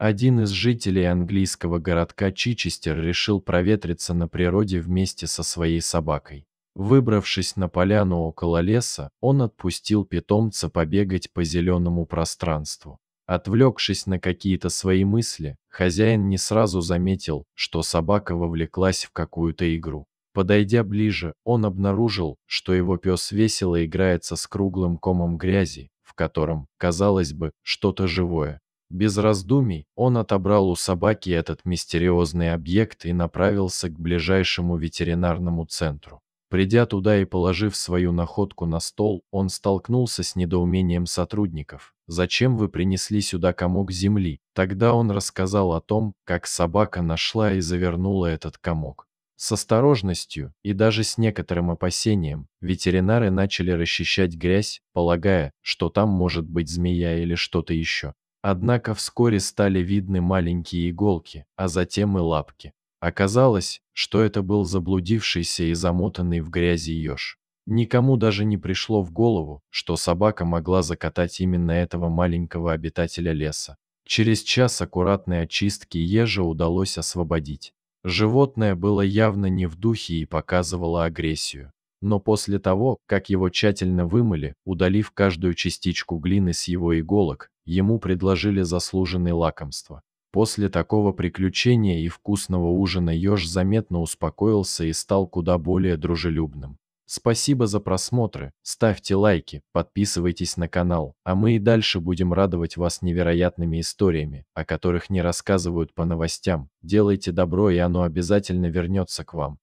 Один из жителей английского городка Чичестер решил проветриться на природе вместе со своей собакой. Выбравшись на поляну около леса, он отпустил питомца побегать по зеленому пространству. Отвлекшись на какие-то свои мысли, хозяин не сразу заметил, что собака вовлеклась в какую-то игру. Подойдя ближе, он обнаружил, что его пес весело играется с круглым комом грязи, в котором, казалось бы, что-то живое. Без раздумий он отобрал у собаки этот мистериозный объект и направился к ближайшему ветеринарному центру. Придя туда и положив свою находку на стол, он столкнулся с недоумением сотрудников. «Зачем вы принесли сюда комок земли?» Тогда он рассказал о том, как собака нашла и завернула этот комок. С осторожностью и даже с некоторым опасением ветеринары начали расчищать грязь, полагая, что там может быть змея или что-то еще. Однако вскоре стали видны маленькие иголки, а затем и лапки. Оказалось, что это был заблудившийся и замотанный в грязи еж. Никому даже не пришло в голову, что собака могла закатать именно этого маленького обитателя леса. Через час аккуратной очистки ежа удалось освободить. Животное было явно не в духе и показывало агрессию. Но после того, как его тщательно вымыли, удалив каждую частичку глины с его иголок, ему предложили заслуженные лакомства. После такого приключения и вкусного ужина еж заметно успокоился и стал куда более дружелюбным. Спасибо за просмотры, ставьте лайки, подписывайтесь на канал, а мы и дальше будем радовать вас невероятными историями, о которых не рассказывают по новостям. Делайте добро, и оно обязательно вернется к вам.